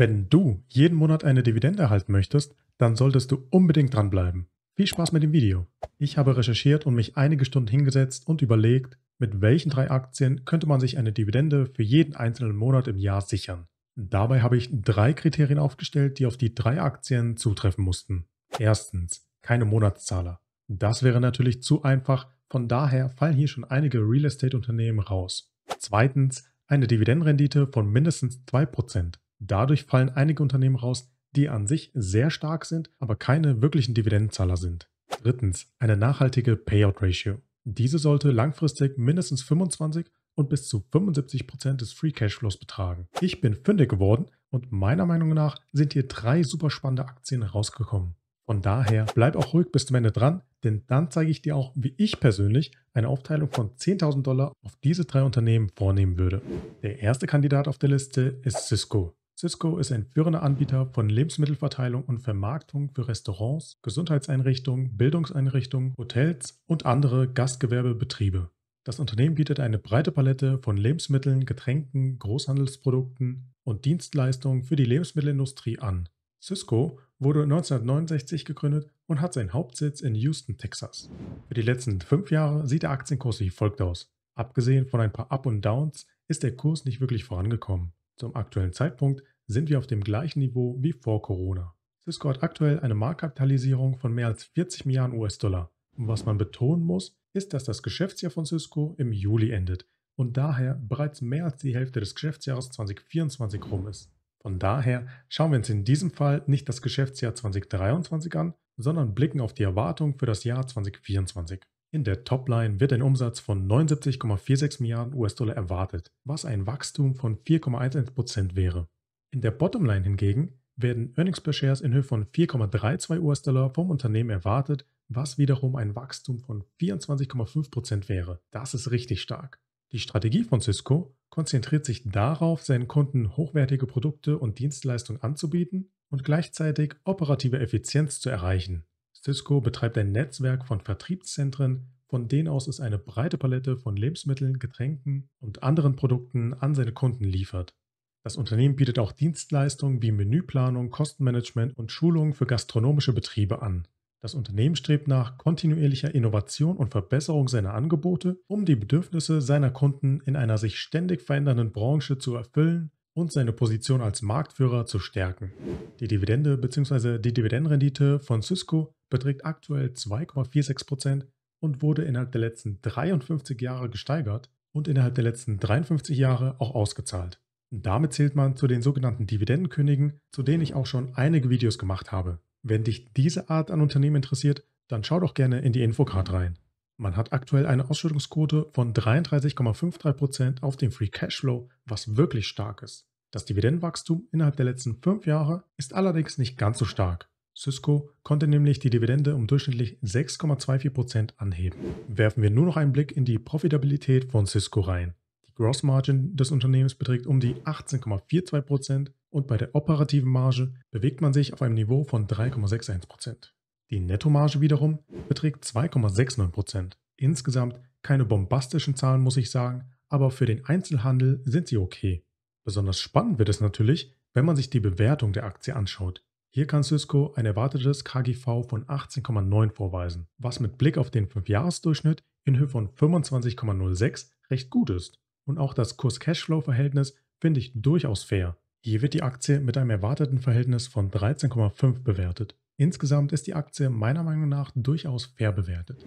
Wenn du jeden Monat eine Dividende erhalten möchtest, dann solltest du unbedingt dranbleiben. Viel Spaß mit dem Video. Ich habe recherchiert und mich einige Stunden hingesetzt und überlegt, mit welchen drei Aktien könnte man sich eine Dividende für jeden einzelnen Monat im Jahr sichern. Dabei habe ich drei Kriterien aufgestellt, die auf die drei Aktien zutreffen mussten. Erstens, keine Monatszahler. Das wäre natürlich zu einfach, von daher fallen hier schon einige Real Estate Unternehmen raus. Zweitens, eine Dividendenrendite von mindestens 2%. Dadurch fallen einige Unternehmen raus, die an sich sehr stark sind, aber keine wirklichen Dividendenzahler sind. Drittens, eine nachhaltige Payout Ratio. Diese sollte langfristig mindestens 25 und bis zu 75% Prozent des Free Cashflows betragen. Ich bin fündig geworden und meiner Meinung nach sind hier drei super spannende Aktien rausgekommen. Von daher bleib auch ruhig bis zum Ende dran, denn dann zeige ich dir auch, wie ich persönlich eine Aufteilung von 10.000 Dollar auf diese drei Unternehmen vornehmen würde. Der erste Kandidat auf der Liste ist Cisco. Cisco ist ein führender Anbieter von Lebensmittelverteilung und Vermarktung für Restaurants, Gesundheitseinrichtungen, Bildungseinrichtungen, Hotels und andere Gastgewerbebetriebe. Das Unternehmen bietet eine breite Palette von Lebensmitteln, Getränken, Großhandelsprodukten und Dienstleistungen für die Lebensmittelindustrie an. Cisco wurde 1969 gegründet und hat seinen Hauptsitz in Houston, Texas. Für die letzten fünf Jahre sieht der Aktienkurs wie folgt aus. Abgesehen von ein paar Up und Downs ist der Kurs nicht wirklich vorangekommen. Zum aktuellen Zeitpunkt sind wir auf dem gleichen Niveau wie vor Corona. Cisco hat aktuell eine Marktkapitalisierung von mehr als 40 Milliarden US-Dollar. Und was man betonen muss, ist, dass das Geschäftsjahr von Cisco im Juli endet und daher bereits mehr als die Hälfte des Geschäftsjahres 2024 rum ist. Von daher schauen wir uns in diesem Fall nicht das Geschäftsjahr 2023 an, sondern blicken auf die Erwartungen für das Jahr 2024. In der Topline wird ein Umsatz von 79,46 Milliarden US-Dollar erwartet, was ein Wachstum von 4,11% wäre. In der Bottomline hingegen werden Earnings per Shares in Höhe von 4,32 US-Dollar vom Unternehmen erwartet, was wiederum ein Wachstum von 24,5% wäre. Das ist richtig stark. Die Strategie von Cisco konzentriert sich darauf, seinen Kunden hochwertige Produkte und Dienstleistungen anzubieten und gleichzeitig operative Effizienz zu erreichen. Cisco betreibt ein Netzwerk von Vertriebszentren, von denen aus es eine breite Palette von Lebensmitteln, Getränken und anderen Produkten an seine Kunden liefert. Das Unternehmen bietet auch Dienstleistungen wie Menüplanung, Kostenmanagement und Schulungen für gastronomische Betriebe an. Das Unternehmen strebt nach kontinuierlicher Innovation und Verbesserung seiner Angebote, um die Bedürfnisse seiner Kunden in einer sich ständig verändernden Branche zu erfüllen und seine Position als Marktführer zu stärken. Die Dividende bzw. die Dividendenrendite von Cisco beträgt aktuell 2,46% und wurde innerhalb der letzten 53 Jahre gesteigert und innerhalb der letzten 53 Jahre auch ausgezahlt. Damit zählt man zu den sogenannten Dividendenkönigen, zu denen ich auch schon einige Videos gemacht habe. Wenn dich diese Art an Unternehmen interessiert, dann schau doch gerne in die Infocard rein. Man hat aktuell eine Ausschüttungsquote von 33,53% auf den Free Cashflow, was wirklich stark ist. Das Dividendenwachstum innerhalb der letzten fünf Jahre ist allerdings nicht ganz so stark. Cisco konnte nämlich die Dividende um durchschnittlich 6,24% anheben. Werfen wir nur noch einen Blick in die Profitabilität von Cisco rein. Gross Margin des Unternehmens beträgt um die 18,42% und bei der operativen Marge bewegt man sich auf einem Niveau von 3,61%. Die Nettomarge wiederum beträgt 2,69%. Insgesamt keine bombastischen Zahlen, muss ich sagen, aber für den Einzelhandel sind sie okay. Besonders spannend wird es natürlich, wenn man sich die Bewertung der Aktie anschaut. Hier kann Cisco ein erwartetes KGV von 18,9 vorweisen, was mit Blick auf den 5-Jahres-Durchschnitt in Höhe von 25,06 recht gut ist und auch das Kurs-Cashflow-Verhältnis finde ich durchaus fair. Hier wird die Aktie mit einem erwarteten Verhältnis von 13,5 bewertet. Insgesamt ist die Aktie meiner Meinung nach durchaus fair bewertet.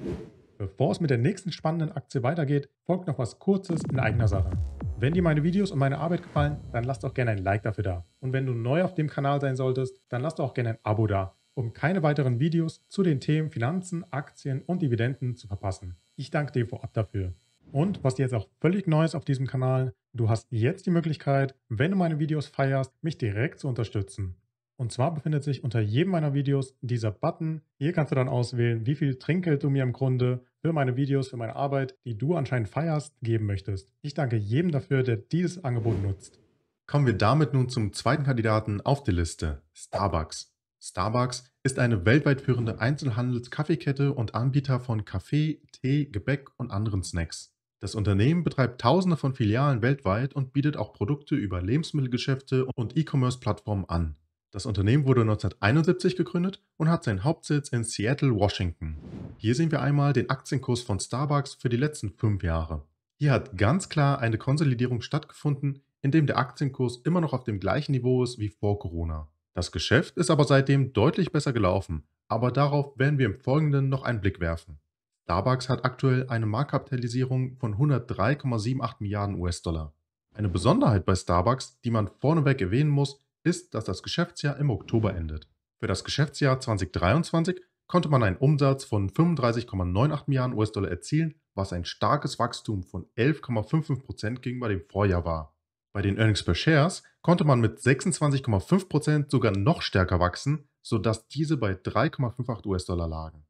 Bevor es mit der nächsten spannenden Aktie weitergeht, folgt noch was Kurzes in eigener Sache. Wenn dir meine Videos und meine Arbeit gefallen, dann lass doch gerne ein Like dafür da. Und wenn du neu auf dem Kanal sein solltest, dann lass doch auch gerne ein Abo da, um keine weiteren Videos zu den Themen Finanzen, Aktien und Dividenden zu verpassen. Ich danke dir vorab dafür. Und was jetzt auch völlig neu ist auf diesem Kanal, du hast jetzt die Möglichkeit, wenn du meine Videos feierst, mich direkt zu unterstützen. Und zwar befindet sich unter jedem meiner Videos dieser Button. Hier kannst du dann auswählen, wie viel Trinkgeld du mir im Grunde für meine Videos, für meine Arbeit, die du anscheinend feierst, geben möchtest. Ich danke jedem dafür, der dieses Angebot nutzt. Kommen wir damit nun zum zweiten Kandidaten auf die Liste, Starbucks. Starbucks ist eine weltweit führende Einzelhandels-Kaffeekette und Anbieter von Kaffee, Tee, Gebäck und anderen Snacks. Das Unternehmen betreibt Tausende von Filialen weltweit und bietet auch Produkte über Lebensmittelgeschäfte und E-Commerce-Plattformen an. Das Unternehmen wurde 1971 gegründet und hat seinen Hauptsitz in Seattle, Washington. Hier sehen wir einmal den Aktienkurs von Starbucks für die letzten fünf Jahre. Hier hat ganz klar eine Konsolidierung stattgefunden, indem der Aktienkurs immer noch auf dem gleichen Niveau ist wie vor Corona. Das Geschäft ist aber seitdem deutlich besser gelaufen, aber darauf werden wir im Folgenden noch einen Blick werfen. Starbucks hat aktuell eine Marktkapitalisierung von 103,78 Milliarden US-Dollar. Eine Besonderheit bei Starbucks, die man vorneweg erwähnen muss, ist, dass das Geschäftsjahr im Oktober endet. Für das Geschäftsjahr 2023 konnte man einen Umsatz von 35,98 Milliarden US-Dollar erzielen, was ein starkes Wachstum von 11,55% gegenüber dem Vorjahr war. Bei den Earnings per Shares konnte man mit 26,5% sogar noch stärker wachsen, sodass diese bei 3,58 US-Dollar lagen.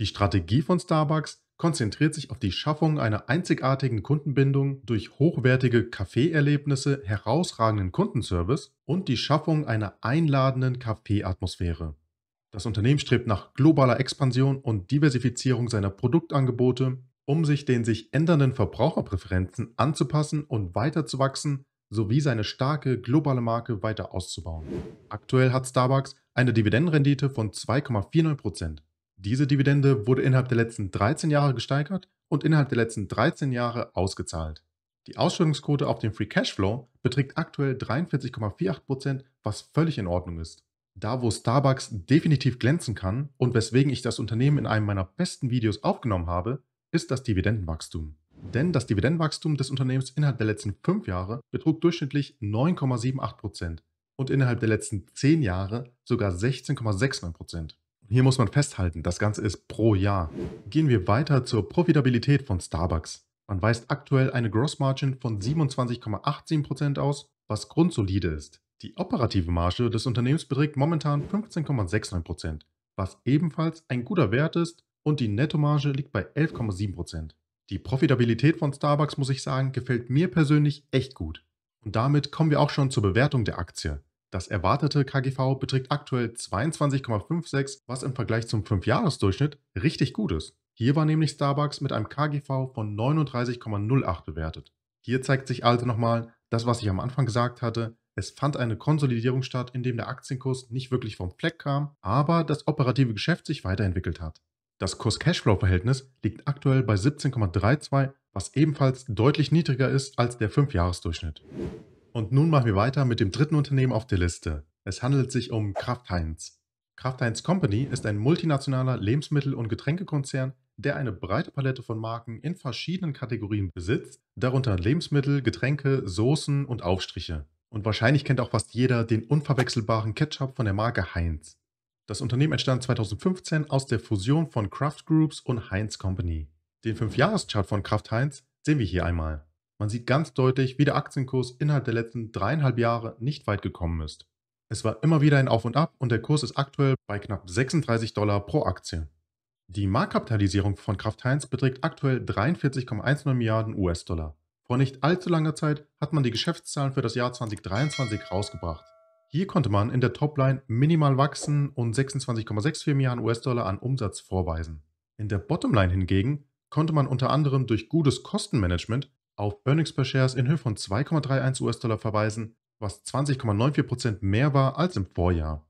Die Strategie von Starbucks konzentriert sich auf die Schaffung einer einzigartigen Kundenbindung durch hochwertige Kaffeeerlebnisse, herausragenden Kundenservice und die Schaffung einer einladenden Kaffeeatmosphäre. Das Unternehmen strebt nach globaler Expansion und Diversifizierung seiner Produktangebote, um sich den sich ändernden Verbraucherpräferenzen anzupassen und weiterzuwachsen sowie seine starke globale Marke weiter auszubauen. Aktuell hat Starbucks eine Dividendenrendite von 2,49%. Diese Dividende wurde innerhalb der letzten 13 Jahre gesteigert und innerhalb der letzten 13 Jahre ausgezahlt. Die Ausschüttungsquote auf den Free Cashflow beträgt aktuell 43,48%, was völlig in Ordnung ist. Da wo Starbucks definitiv glänzen kann und weswegen ich das Unternehmen in einem meiner besten Videos aufgenommen habe, ist das Dividendenwachstum. Denn das Dividendenwachstum des Unternehmens innerhalb der letzten 5 Jahre betrug durchschnittlich 9,78% und innerhalb der letzten 10 Jahre sogar 16,69%. Hier muss man festhalten, das Ganze ist pro Jahr. Gehen wir weiter zur Profitabilität von Starbucks. Man weist aktuell eine Grossmargin von 27,18% aus, was grundsolide ist. Die operative Marge des Unternehmens beträgt momentan 15,69%, was ebenfalls ein guter Wert ist und die Nettomarge liegt bei 11,7%. Die Profitabilität von Starbucks, muss ich sagen, gefällt mir persönlich echt gut. Und damit kommen wir auch schon zur Bewertung der Aktie. Das erwartete KGV beträgt aktuell 22,56, was im Vergleich zum 5-Jahres-Durchschnitt richtig gut ist. Hier war nämlich Starbucks mit einem KGV von 39,08 bewertet. Hier zeigt sich also nochmal das, was ich am Anfang gesagt hatte. Es fand eine Konsolidierung statt, in dem der Aktienkurs nicht wirklich vom Fleck kam, aber das operative Geschäft sich weiterentwickelt hat. Das Kurs-Cashflow-Verhältnis liegt aktuell bei 17,32, was ebenfalls deutlich niedriger ist als der 5-Jahres-Durchschnitt. Und nun machen wir weiter mit dem dritten Unternehmen auf der Liste. Es handelt sich um Kraft Heinz. Kraft Heinz Company ist ein multinationaler Lebensmittel- und Getränkekonzern, der eine breite Palette von Marken in verschiedenen Kategorien besitzt, darunter Lebensmittel, Getränke, Soßen und Aufstriche. Und wahrscheinlich kennt auch fast jeder den unverwechselbaren Ketchup von der Marke Heinz. Das Unternehmen entstand 2015 aus der Fusion von Kraft Groups und Heinz Company. Den 5-Jahres-Chart von Kraft Heinz sehen wir hier einmal. Man sieht ganz deutlich, wie der Aktienkurs innerhalb der letzten dreieinhalb Jahre nicht weit gekommen ist. Es war immer wieder ein Auf und Ab und der Kurs ist aktuell bei knapp 36 Dollar pro Aktie. Die Marktkapitalisierung von Kraft Heinz beträgt aktuell 43,19 Milliarden US-Dollar. Vor nicht allzu langer Zeit hat man die Geschäftszahlen für das Jahr 2023 rausgebracht. Hier konnte man in der Topline minimal wachsen und 26,64 Milliarden US-Dollar an Umsatz vorweisen. In der Bottomline hingegen konnte man unter anderem durch gutes Kostenmanagement auf Earnings per Shares in Höhe von 2,31 US-Dollar verweisen, was 20,94% mehr war als im Vorjahr.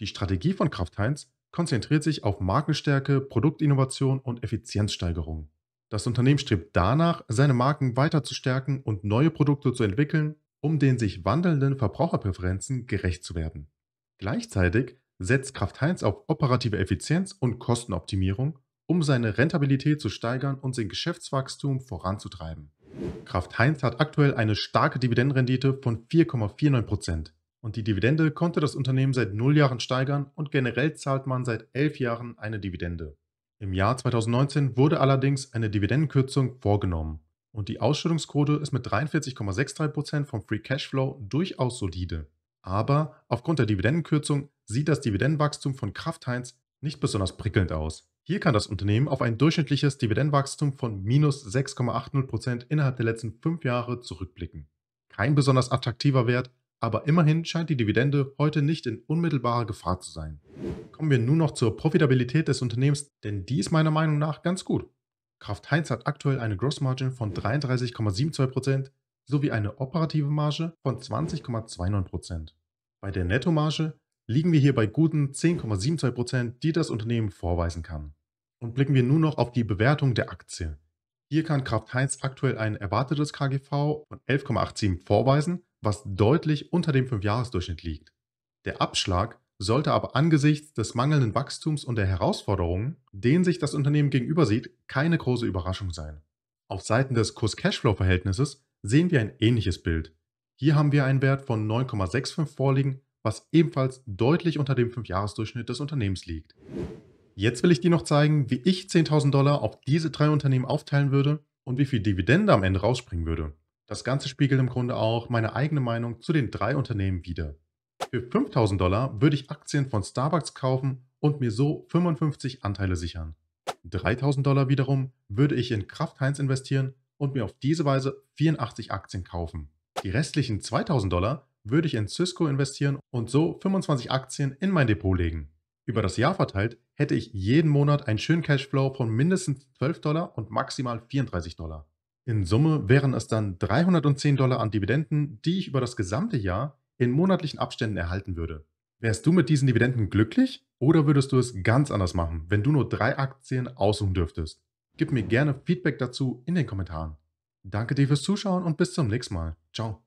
Die Strategie von Kraft Heinz konzentriert sich auf Markenstärke, Produktinnovation und Effizienzsteigerung. Das Unternehmen strebt danach, seine Marken weiter zu stärken und neue Produkte zu entwickeln, um den sich wandelnden Verbraucherpräferenzen gerecht zu werden. Gleichzeitig setzt Kraft Heinz auf operative Effizienz und Kostenoptimierung, um seine Rentabilität zu steigern und sein Geschäftswachstum voranzutreiben. Kraft Heinz hat aktuell eine starke Dividendenrendite von 4,49%. Und die Dividende konnte das Unternehmen seit 0 Jahren steigern und generell zahlt man seit 11 Jahren eine Dividende. Im Jahr 2019 wurde allerdings eine Dividendenkürzung vorgenommen und die Ausschüttungsquote ist mit 43,63% vom Free Cashflow durchaus solide. Aber aufgrund der Dividendenkürzung sieht das Dividendenwachstum von Kraft Heinz nicht besonders prickelnd aus. Hier kann das Unternehmen auf ein durchschnittliches Dividendenwachstum von minus 6,80% innerhalb der letzten fünf Jahre zurückblicken. Kein besonders attraktiver Wert, aber immerhin scheint die Dividende heute nicht in unmittelbarer Gefahr zu sein. Kommen wir nun noch zur Profitabilität des Unternehmens, denn die ist meiner Meinung nach ganz gut. Kraft Heinz hat aktuell eine Grossmargin von 33,72% sowie eine operative Marge von 20,29%. Bei der Nettomarge liegen wir hier bei guten 10,72 die das Unternehmen vorweisen kann. Und blicken wir nun noch auf die Bewertung der Aktie. Hier kann Kraft Heinz aktuell ein erwartetes KGV von 11,87 vorweisen, was deutlich unter dem 5-Jahres-Durchschnitt liegt. Der Abschlag sollte aber angesichts des mangelnden Wachstums und der Herausforderungen, denen sich das Unternehmen gegenüber sieht, keine große Überraschung sein. Auf Seiten des Kurs-Cashflow-Verhältnisses sehen wir ein ähnliches Bild. Hier haben wir einen Wert von 9,65 vorliegen, was ebenfalls deutlich unter dem 5-Jahres-Durchschnitt des Unternehmens liegt. Jetzt will ich dir noch zeigen, wie ich 10.000 Dollar auf diese drei Unternehmen aufteilen würde und wie viel Dividende am Ende rausspringen würde. Das Ganze spiegelt im Grunde auch meine eigene Meinung zu den drei Unternehmen wider. Für 5.000 Dollar würde ich Aktien von Starbucks kaufen und mir so 55 Anteile sichern. 3.000 Dollar wiederum würde ich in Kraft Heinz investieren und mir auf diese Weise 84 Aktien kaufen. Die restlichen 2.000 Dollar würde ich in Cisco investieren und so 25 Aktien in mein Depot legen. Über das Jahr verteilt hätte ich jeden Monat einen schönen Cashflow von mindestens 12 Dollar und maximal 34 Dollar. In Summe wären es dann 310 Dollar an Dividenden, die ich über das gesamte Jahr in monatlichen Abständen erhalten würde. Wärst du mit diesen Dividenden glücklich oder würdest du es ganz anders machen, wenn du nur drei Aktien aussuchen dürftest? Gib mir gerne Feedback dazu in den Kommentaren. Danke dir fürs Zuschauen und bis zum nächsten Mal. Ciao.